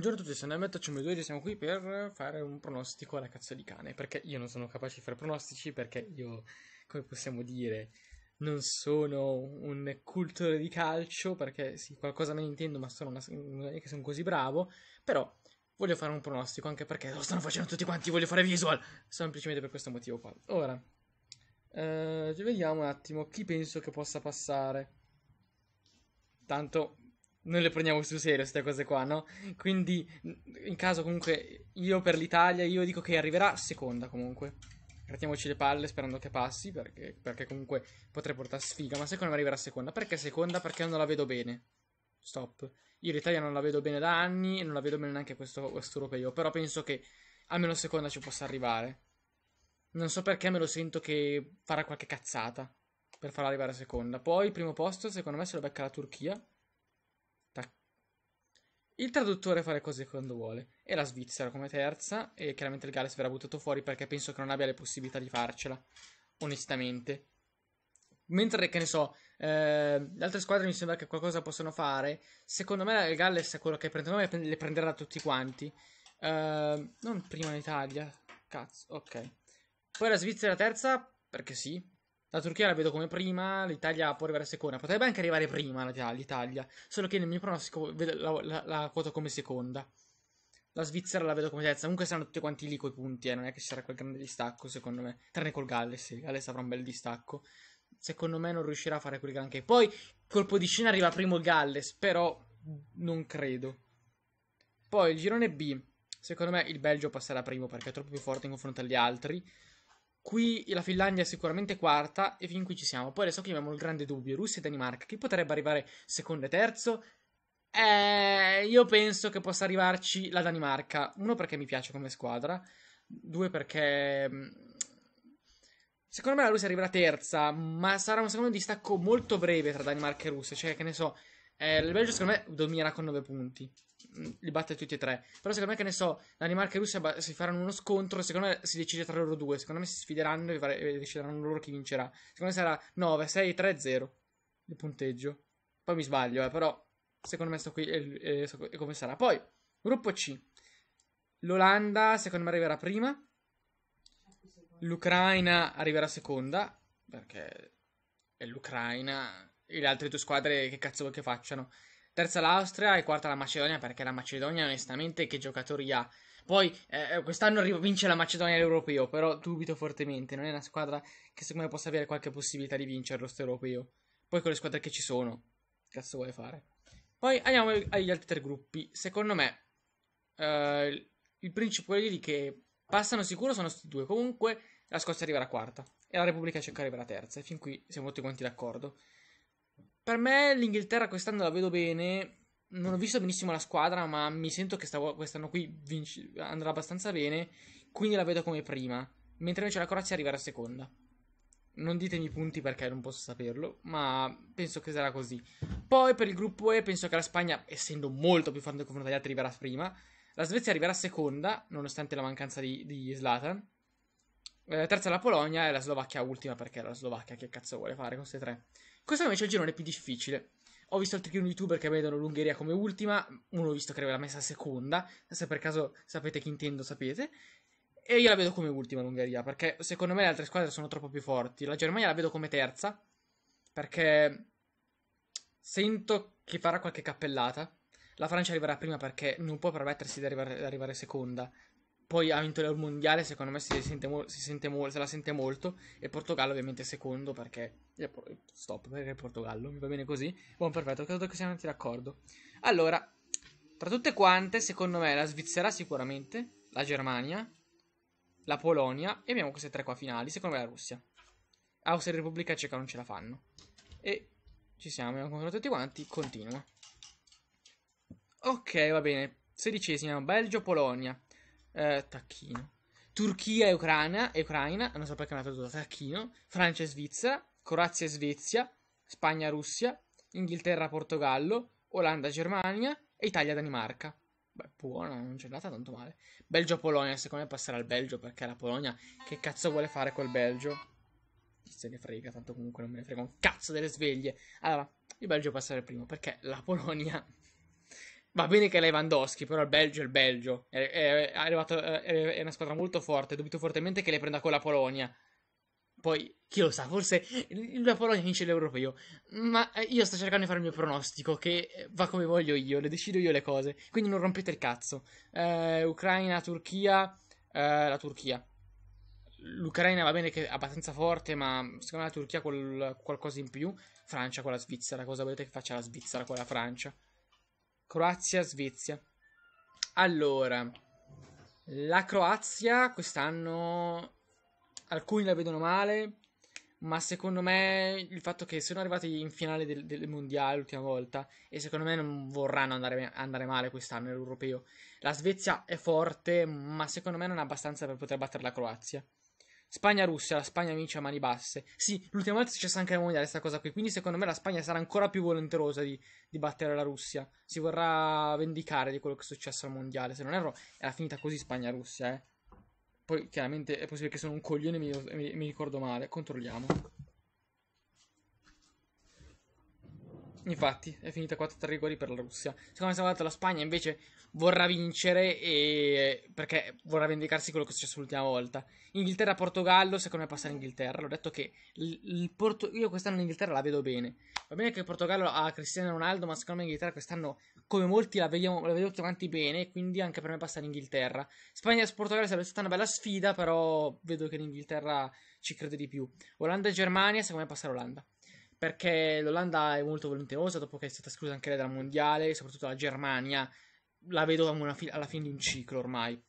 Buongiorno a tutti, sono Ammetto Ciume2 e siamo qui per fare un pronostico alla cazzo di cane, perché io non sono capace di fare pronostici, perché io, come possiamo dire, non sono un cultore di calcio, perché sì, qualcosa me ne intendo, ma sono una, non è che sono così bravo, però voglio fare un pronostico, anche perché lo stanno facendo tutti quanti, voglio fare visual, semplicemente per questo motivo qua. Ora, eh, vediamo un attimo chi penso che possa passare. Tanto noi le prendiamo sul serio queste cose qua, no? Quindi, in caso comunque, io per l'Italia, io dico che arriverà seconda comunque. Grattiamoci le palle sperando che passi, perché, perché comunque potrei portare sfiga, ma secondo me arriverà seconda. Perché seconda? Perché non la vedo bene. Stop. Io l'Italia non la vedo bene da anni e non la vedo bene neanche questo, questo europeo, però penso che almeno seconda ci possa arrivare. Non so perché me lo sento che farà qualche cazzata per farla arrivare a seconda. Poi, primo posto, secondo me se lo becca la Turchia il traduttore fa le cose quando vuole. E la Svizzera come terza, e chiaramente il Galles verrà buttato fuori perché penso che non abbia le possibilità di farcela, onestamente. Mentre, che ne so, eh, le altre squadre mi sembra che qualcosa possano fare. Secondo me il Galles è quello che prenderà, le prenderà tutti quanti. Eh, non prima l'Italia, cazzo, ok. Poi la Svizzera terza, perché sì, la Turchia la vedo come prima, l'Italia può arrivare seconda. Potrebbe anche arrivare prima l'Italia, solo che nel mio pronostico vedo la, la, la quota come seconda. La Svizzera la vedo come terza. Comunque saranno tutti quanti lì coi punti, eh. Non è che ci sarà quel grande distacco, secondo me. Tranne col Galles, sì. Galles avrà un bel distacco. Secondo me non riuscirà a fare quel granché. Poi, colpo di scena, arriva primo il Galles, però non credo. Poi, il girone B. Secondo me il Belgio passerà primo perché è troppo più forte in confronto agli altri. Qui la Finlandia è sicuramente quarta e fin qui ci siamo. Poi adesso qui abbiamo il grande dubbio, Russia e Danimarca. Chi potrebbe arrivare secondo e terzo? Eh, io penso che possa arrivarci la Danimarca. Uno perché mi piace come squadra, due perché mm, Secondo me la Russia arriverà terza, ma sarà un secondo distacco molto breve tra Danimarca e Russia. Cioè, che ne so, eh, il Belgio secondo me dominerà con 9 punti li batte tutti e tre. Però secondo me, che ne so, Danimarca e Russia si faranno uno scontro. Secondo me si decide tra loro due. Secondo me si sfideranno e, decideranno loro chi vincerà. Secondo me sarà 9, 6, 3, 0 il punteggio. Poi mi sbaglio, eh, però secondo me sto qui e è, come sarà. Poi, gruppo C. L'Olanda secondo me arriverà prima. L'Ucraina arriverà seconda. Perché è l'Ucraina. E le altre due squadre che cazzo vuoi che facciano? terza l'Austria e quarta la Macedonia, perché la Macedonia onestamente che giocatori ha. Poi eh, eh quest'anno vince la Macedonia all'Europeo, però dubito fortemente, non è una squadra che secondo me possa avere qualche possibilità di vincere lo sto europeo. Poi con le squadre che ci sono, cazzo vuoi fare? Poi andiamo agli altri tre gruppi. Secondo me, eh, il principale lì che passano sicuro sono questi due. Comunque, la Scozia arriverà quarta e la Repubblica Ceca arriverà terza. E fin qui siamo tutti quanti d'accordo. Per me l'Inghilterra quest'anno la vedo bene. Non ho visto benissimo la squadra, ma mi sento che sta, quest'anno qui vinci, andrà abbastanza bene. Quindi la vedo come prima. Mentre invece la Croazia arriverà seconda. Non ditemi i punti perché non posso saperlo, ma penso che sarà così. Poi per il gruppo E penso che la Spagna, essendo molto più forte confronto agli altri, arriverà prima. La Svezia arriverà seconda, nonostante la mancanza di, di Zlatan. Eh, terza la Polonia e la Slovacchia ultima, perché la Slovacchia che cazzo vuole fare con queste tre? Questo invece è il girone più difficile. Ho visto altri youtuber che vedono l'Ungheria come ultima, uno ho visto che l'aveva messa seconda, se per caso sapete chi intendo sapete, e io la vedo come ultima l'Ungheria, perché secondo me le altre squadre sono troppo più forti. La Germania la vedo come terza, perché sento che farà qualche cappellata. La Francia arriverà prima perché non può permettersi di arrivare, di arrivare seconda, poi ha vinto il mondiale, secondo me si sente, si sente se la sente molto. E Portogallo ovviamente secondo perché... Stop, perché è Portogallo, mi va bene così. Buon perfetto, credo che siamo andati d'accordo. Allora, tra tutte quante, secondo me la Svizzera sicuramente, la Germania, la Polonia e abbiamo queste tre qua finali, secondo me la Russia. Austria e Repubblica Ceca non ce la fanno. E ci siamo, abbiamo concluso tutti quanti, continua. Ok, va bene. Sedicesima, Belgio-Polonia eh, tacchino. Turchia e Ucraina, e Ucraina, non so perché mi ha tradotto tacchino, Francia e Svizzera, Croazia e Svezia, Spagna e Russia, Inghilterra e Portogallo, Olanda e Germania e Italia e Danimarca. Beh, buona, non c'è andata tanto male. Belgio-Polonia, secondo me passerà al Belgio perché la Polonia che cazzo vuole fare col Belgio? Se ne frega, tanto comunque non me ne frega un cazzo delle sveglie. Allora, il Belgio passerà al primo perché la Polonia Va bene che è Lewandowski, però il Belgio è il Belgio. È, è, arrivato, è, una squadra molto forte. Dubito fortemente che le prenda con la Polonia. Poi, chi lo sa, forse la Polonia vince l'europeo. Ma eh, io sto cercando di fare il mio pronostico, che va come voglio io, le decido io le cose. Quindi non rompete il cazzo. Eh, Ucraina, Turchia. Eh, la Turchia. L'Ucraina va bene che è abbastanza forte, ma secondo me la Turchia col, qualcosa in più. Francia con la Svizzera, cosa volete che faccia la Svizzera con la Francia? Croazia-Svezia. Allora, la Croazia quest'anno alcuni la vedono male, ma secondo me il fatto che sono arrivati in finale del, del mondiale l'ultima volta e secondo me non vorranno andare, andare male quest'anno l'europeo. La Svezia è forte, ma secondo me non è abbastanza per poter battere la Croazia. Spagna-Russia, la Spagna vince a mani basse. Sì, l'ultima volta è successa anche al mondiale questa cosa qui, quindi secondo me la Spagna sarà ancora più volenterosa di, di, battere la Russia. Si vorrà vendicare di quello che è successo al mondiale, se non erro era finita così Spagna-Russia, eh. Poi chiaramente è possibile che sono un coglione e mi, mi, mi ricordo male, controlliamo. Infatti, è finita 4-3 rigori per la Russia. Secondo me, se guardate, la Spagna invece vorrà vincere e... perché vorrà vendicarsi quello che è successo l'ultima volta. Inghilterra-Portogallo, secondo me passa l'Inghilterra. L'ho detto che Porto... io quest'anno l'Inghilterra la vedo bene. Va bene che il Portogallo ha Cristiano Ronaldo, ma secondo me l'Inghilterra quest'anno, come molti, la vediamo, la vediamo tutti quanti bene. Quindi anche per me passa l'Inghilterra. Spagna-Portogallo sarebbe stata una bella sfida, però vedo che l'Inghilterra ci crede di più. Olanda-Germania, secondo me passa l'Olanda perché l'Olanda è molto volenterosa dopo che è stata esclusa anche lei dal mondiale, soprattutto la Germania, la vedo fi- alla fine di un ciclo ormai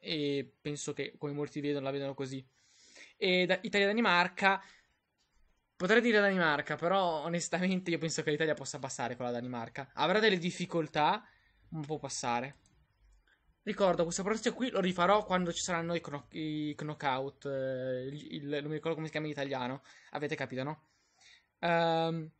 e penso che come molti vedono la vedono così. E da- Italia-Danimarca, potrei dire Danimarca, però onestamente io penso che l'Italia possa passare con la Danimarca. Avrà delle difficoltà, ma può passare. Ricordo, questo processo qui lo rifarò quando ci saranno i, knock- i knockout, eh, il, il, non mi ricordo come si chiama in italiano, avete capito, no? Um,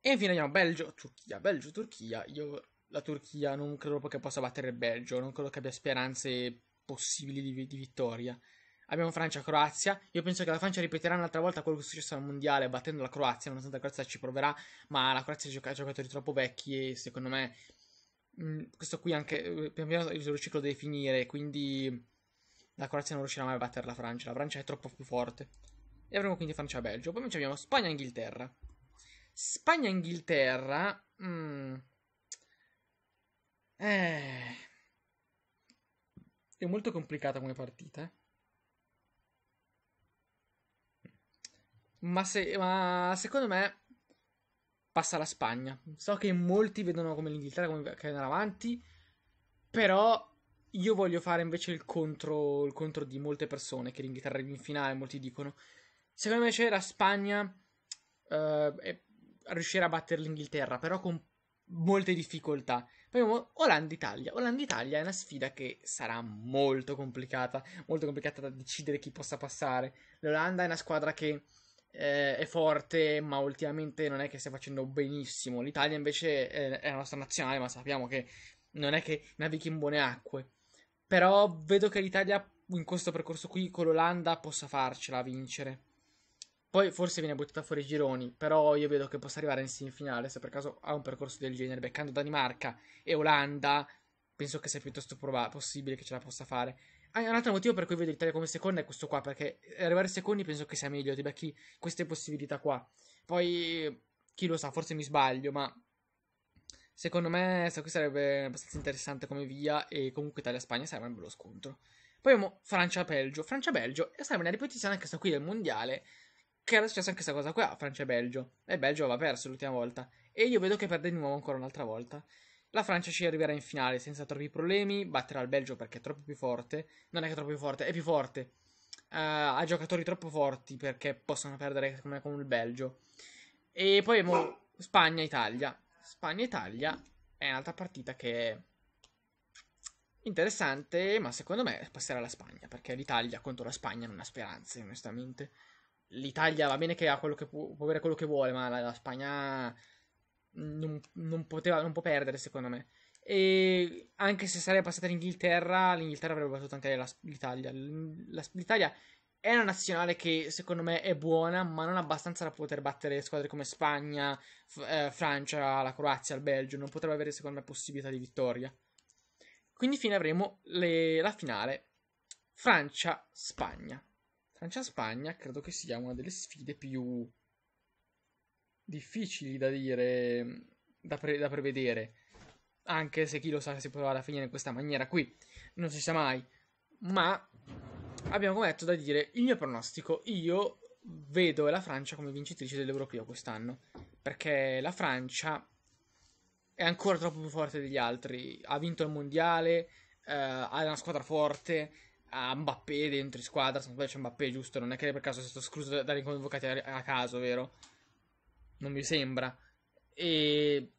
e infine andiamo Belgio-Turchia. Belgio-Turchia. Io la Turchia non credo proprio che possa battere il Belgio, non credo che abbia speranze possibili di, di vittoria. Abbiamo Francia-Croazia. Io penso che la Francia ripeterà un'altra volta quello che è successo al mondiale, battendo la Croazia, nonostante la Croazia ci proverà, ma la Croazia gioca- ha giocatori troppo vecchi e secondo me mh, mm, questo qui anche pian eh, piano il suo ciclo deve finire, quindi la Croazia non riuscirà mai a battere la Francia. La Francia è troppo più forte. E avremo quindi Francia-Belgio. e Poi abbiamo Spagna-Inghilterra. e Spagna-Inghilterra... e Mm, eh, è molto complicata come partita. Eh? Ma, se, ma, secondo me passa la Spagna. So che molti vedono come l'Inghilterra come che andare avanti, però io voglio fare invece il contro, il contro di molte persone che l'Inghilterra arriva in finale, molti dicono Secondo me la Spagna eh, riuscire a battere l'Inghilterra, però con molte difficoltà. Poi Olanda-Italia. Olanda-Italia è una sfida che sarà molto complicata, molto complicata da decidere chi possa passare. L'Olanda è una squadra che eh, è forte, ma ultimamente non è che stia facendo benissimo. L'Italia invece eh, è la nostra nazionale, ma sappiamo che non è che navighi in buone acque. Però vedo che l'Italia in questo percorso qui con l'Olanda possa farcela vincere. Poi forse viene buttata fuori i gironi, però io vedo che possa arrivare in semifinale se per caso ha un percorso del genere, beccando Danimarca e Olanda, penso che sia piuttosto proba- possibile che ce la possa fare. Ah, un altro motivo per cui vedo l'Italia come seconda è questo qua, perché arrivare secondi penso che sia meglio, ti becchi queste possibilità qua. Poi, chi lo sa, forse mi sbaglio, ma secondo me qui sarebbe abbastanza interessante come via e comunque Italia-Spagna sarebbe un bello scontro. Poi abbiamo Francia-Belgio. Francia-Belgio sarebbe una ripetizione anche questa qui del mondiale, che era successa anche questa cosa qua, Francia e Belgio. E Belgio aveva perso l'ultima volta. E io vedo che perde di nuovo ancora un'altra volta. La Francia ci arriverà in finale senza troppi problemi, batterà il Belgio perché è troppo più forte. Non è che è troppo più forte, è più forte. Uh, ha giocatori troppo forti perché possono perdere come, con il Belgio. E poi abbiamo Spagna-Italia. Spagna-Italia è un'altra partita che è interessante, ma secondo me passerà la Spagna perché l'Italia contro la Spagna non ha speranze, onestamente l'Italia va bene che ha quello che può, può avere quello che vuole, ma la, la Spagna non, non, poteva, non può perdere, secondo me. E anche se sarebbe passata l'Inghilterra, l'Inghilterra avrebbe battuto anche la, l'Italia. L'Italia è una nazionale che secondo me è buona, ma non abbastanza da poter battere squadre come Spagna, f- eh, Francia, la Croazia, il Belgio. Non potrebbe avere, secondo me, possibilità di vittoria. Quindi, fine avremo le- la finale Francia-Spagna. Francia-Spagna credo che sia una delle sfide più difficili da dire, da, pre- da prevedere. Anche se chi lo sa si potrà alla fine in questa maniera qui, non si sa mai. Ma abbiamo come detto da dire il mio pronostico. Io vedo la Francia come vincitrice dell'Europeo quest'anno, perché la Francia è ancora troppo più forte degli altri. Ha vinto il mondiale, eh, ha una squadra forte, a Mbappé dentro in squadra. Se non c'è Mbappé, giusto? Non è che per caso sia stato escluso dai convocati a, caso, vero? Non mi sembra. E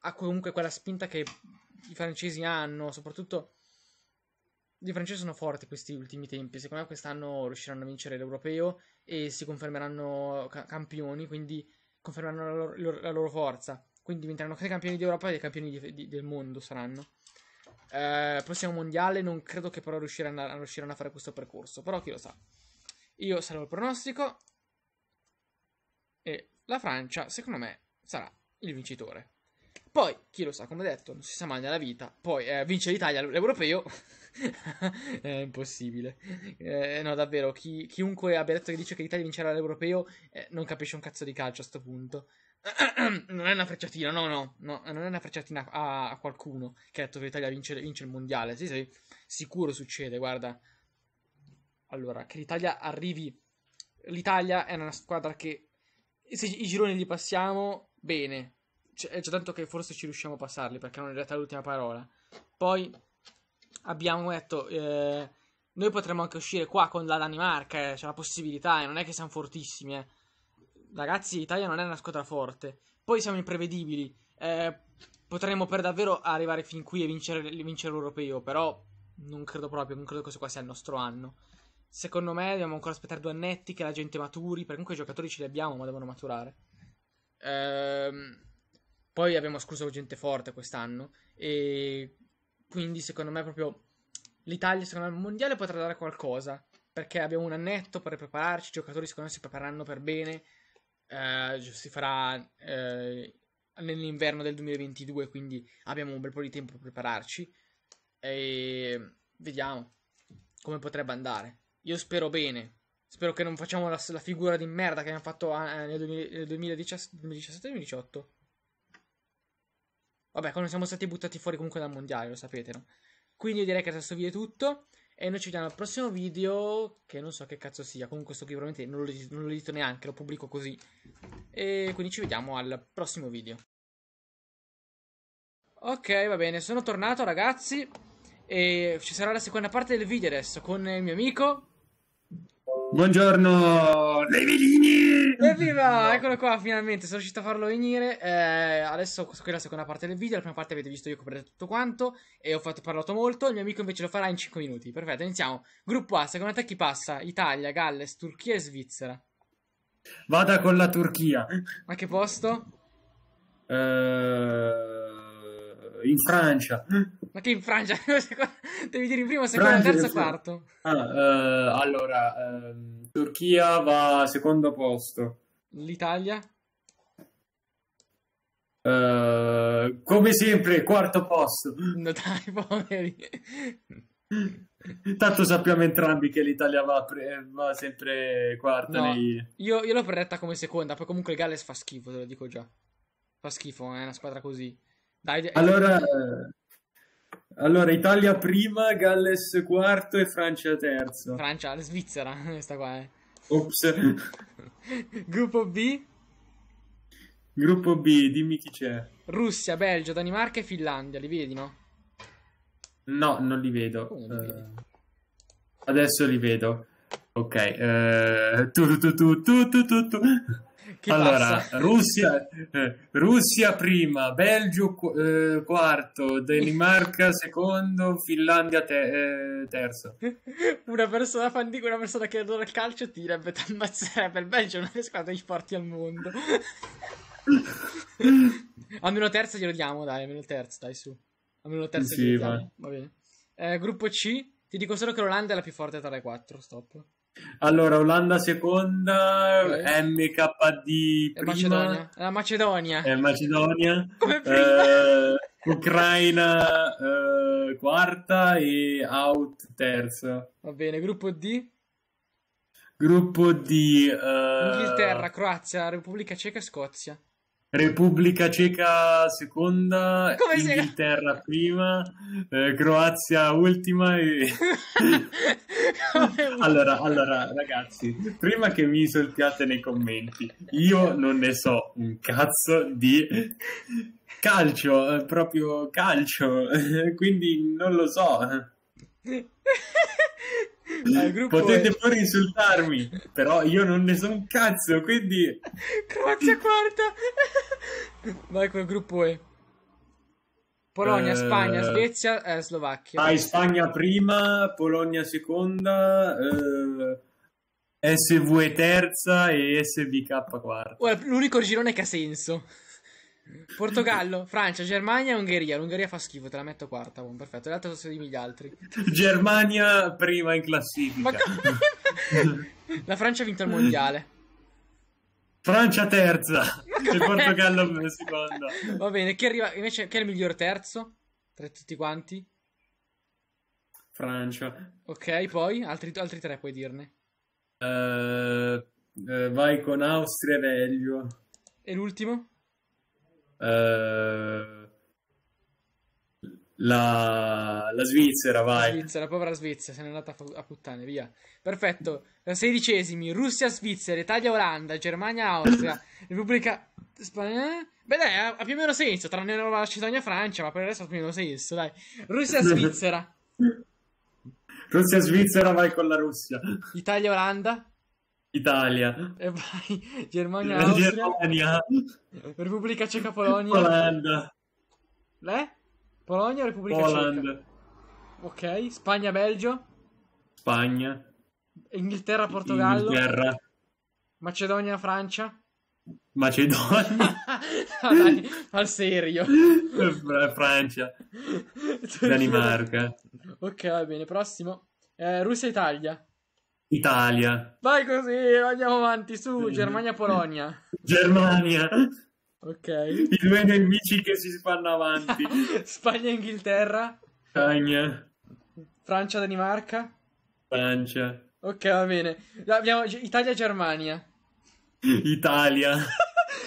ha comunque quella spinta che i francesi hanno, soprattutto i francesi sono forti questi ultimi tempi. Secondo me quest'anno riusciranno a vincere l'europeo e si confermeranno ca- campioni, quindi confermeranno la loro, la loro, forza. Quindi diventeranno campioni d'Europa e campioni di, di, del mondo saranno eh, prossimo mondiale non credo che però riusciranno a, riusciranno a fare questo percorso, però chi lo sa. Io sarò il pronostico e la Francia, secondo me, sarà il vincitore. Poi, chi lo sa, come detto, non si sa mai nella vita. Poi eh, vince l'Italia l'europeo. è impossibile. Eh, no, davvero, chi, chiunque abbia detto che dice che l'Italia vincerà l'europeo eh, non capisce un cazzo di calcio a questo punto. non è una frecciatina, no, no, no, non è una frecciatina a, qualcuno che ha detto che l'Italia vince, vince il mondiale. Sì, sì, sicuro succede, guarda. Allora, che l'Italia arrivi. L'Italia è una squadra che se i gironi li passiamo, bene. C'è, cioè, c'è tanto che forse ci riusciamo a passarli perché non è realtà l'ultima parola. Poi abbiamo detto, eh, noi potremmo anche uscire qua con la Danimarca, eh, c'è la possibilità, eh, non è che siamo fortissimi, eh ragazzi, l'Italia non è una squadra forte. Poi siamo imprevedibili. Eh, potremmo per davvero arrivare fin qui e vincere, vincere l'Europeo, però non credo proprio, non credo che questo qua sia il nostro anno. Secondo me dobbiamo ancora aspettare due annetti che la gente maturi, perché comunque i giocatori ce li abbiamo, ma devono maturare. Ehm, poi abbiamo escluso gente forte quest'anno e quindi secondo me proprio l'Italia, secondo me il mondiale potrà dare qualcosa, perché abbiamo un annetto per prepararci, i giocatori secondo me si prepareranno per bene eh, si farà eh, nell'inverno del 2022, quindi abbiamo un bel po' di tempo per prepararci e vediamo come potrebbe andare. Io spero bene, spero che non facciamo la, la figura di merda che abbiamo fatto eh, nel, 2017-2018. Vabbè, quando siamo stati buttati fuori comunque dal mondiale, lo sapete, no? Quindi io direi che adesso vi è tutto. E noi ci vediamo al prossimo video, che non so che cazzo sia, comunque sto qui probabilmente non lo, non lo edito neanche, lo pubblico così. E quindi ci vediamo al prossimo video. Ok, va bene, sono tornato ragazzi, e ci sarà la seconda parte del video adesso con il mio amico... Buongiorno, Levilini! Evviva! No. Eccolo qua, finalmente sono riuscito a farlo venire. Eh, adesso questa è la seconda parte del video. La prima parte avete visto io coprire tutto quanto e ho fatto, parlato molto. Il mio amico invece lo farà in 5 minuti. Perfetto, iniziamo. Gruppo A, secondo te chi passa? Italia, Galles, Turchia e Svizzera. Vada con la Turchia. Ma che posto? Ehm in Francia. Ma che in Francia? Cioè, devi dire in primo, secondo, terzo, quarto. Ah, eh, allora, eh, Turchia va secondo posto. L'Italia? Eh, come sempre, quarto posto. No dai, poveri. Tanto sappiamo entrambi che l'Italia va, pre- va sempre quarta. No, nei... io, io l'ho predetta come seconda, poi comunque il Galles fa schifo, te lo dico già. Fa schifo, è una squadra così. Dai, dai. Eh, allora, allora, Italia prima, Galles quarto e Francia terzo. Francia, Svizzera, questa qua è. Eh. Ops. Gruppo B? Gruppo B, dimmi chi c'è. Russia, Belgio, Danimarca e Finlandia, li vedi, no? No, non li vedo. Li uh, adesso li vedo. Ok. Uh, tu, tu, tu, tu, tu, tu, tu. Chi allora, passa? Russia, eh, Russia prima, Belgio eh, quarto, Danimarca secondo, Finlandia te eh, terzo. Una persona fan di una persona che adora il calcio ti direbbe ti ammazzerebbe il Belgio è una delle squadre più forti al mondo. almeno terzo glielo diamo, dai, almeno terzo, dai su. Almeno terzo sì, glielo diamo, va bene. Eh, gruppo C, ti dico solo che l'Olanda è la più forte tra le quattro, stop. Allora, Olanda seconda, okay. MKD prima. Macedonia. La Macedonia. Eh, Macedonia. Come prima. Eh, Ucraina eh, quarta e Out terza. Va bene, gruppo D. Gruppo D. Eh, Inghilterra, Croazia, Repubblica Ceca e Scozia. Repubblica Ceca seconda, Come Inghilterra sei? prima, eh, Croazia ultima e... allora, allora, ragazzi, prima che mi insultiate nei commenti, io non ne so un cazzo di calcio, eh, proprio calcio, quindi non lo so. Potete è... pure insultarmi, però io non ne so un cazzo, quindi... Croazia quarta! Vai col gruppo E. Polonia, eh... Spagna, Svezia eh, Slovacchia. Vai, Spagna prima, Polonia seconda, eh, SVE terza e SVK quarta. L'unico girone che ha senso. Portogallo, Francia, Germania e Ungheria. L'Ungheria fa schifo, te la metto quarta. Buon, perfetto. Le altre sono gli altri. Germania prima in classifica. Co- la Francia ha vinto il mondiale. Francia terza e Portogallo seconda. Va bene, chi, arriva, invece, chi è il miglior terzo? Tra tutti quanti? Francia. Ok, poi altri, altri tre puoi dirne. Uh, vai con Austria meglio. E l'ultimo? Eh, la, la, Svizzera, vai. La Svizzera, povera Svizzera, se n'è andata a puttane, via. Perfetto, da sedicesimi, Russia, Svizzera, Italia, Olanda, Germania, Austria, Repubblica... Spagna... Eh? Beh dai, ha, ha, più o meno senso, tranne la Macedonia, Francia, ma per il resto ha più o meno senso, dai. Russia, Svizzera. Russia, Svizzera, vai con la Russia. Italia, Olanda. Italia. E vai, Germania, Austria. Germania. Repubblica Ceca, Polonia. Olanda. Le? Eh? Polonia, Repubblica Poland. Ceca. Ok, Spagna, Belgio. Spagna. Inghilterra, Portogallo. Inghilterra. Macedonia, Francia. Macedonia. Ah, dai, al serio. Francia. Danimarca. Ok, va bene, prossimo. Eh, Russia, Italia. Italia. Vai così, andiamo avanti su mm. Germania-Polonia. Germania. Ok. I due nemici che si fanno avanti. Spagna-Inghilterra. Spagna. Francia-Danimarca. Francia. Ok, va bene. Abbiamo Italia-Germania. Italia.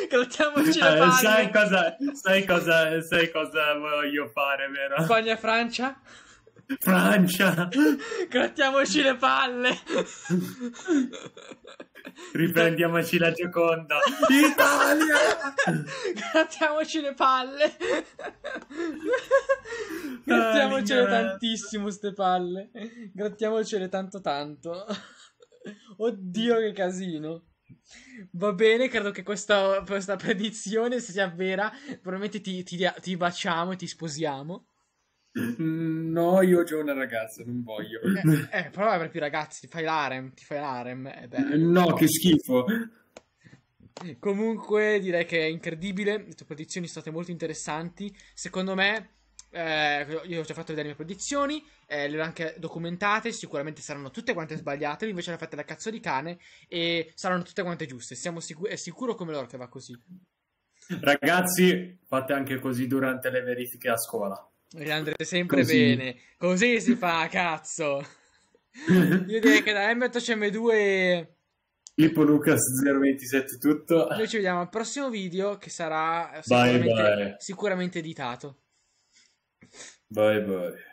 Grattiamoci la paglia. Eh, sai cosa, sai, cosa, sai cosa voglio fare, vero? Spagna-Francia. Francia! Grattiamoci le palle! Riprendiamoci la Gioconda! Italia! Grattiamoci le palle! Grattiamocele tantissimo ste palle! Grattiamocele tanto tanto! Oddio che casino! Va bene, credo che questa, questa predizione sia vera. probabilmente ti, ti, ti baciamo e ti sposiamo. Mm, no, io ho una ragazza, non voglio. Eh, eh prova per più ragazzi, ti fai l'arem, ti fai l'arem. Eh beh, no, no, che schifo. Comunque direi che è incredibile, le tue predizioni sono state molto interessanti. Secondo me, eh, io ho già fatto vedere le mie predizioni, eh, le ho anche documentate, sicuramente saranno tutte quante sbagliate, invece le ho fatte da cazzo di cane e saranno tutte quante giuste. Siamo sicu- è sicuro come loro che va così. Ragazzi, fate anche così durante le verifiche a scuola. E andrete sempre Così. bene. Così si fa, cazzo. Io direi che da M8CM2 Pippo Lucas 027 tutto. Noi ci vediamo al prossimo video che sarà sicuramente, bye bye. sicuramente editato. Bye bye.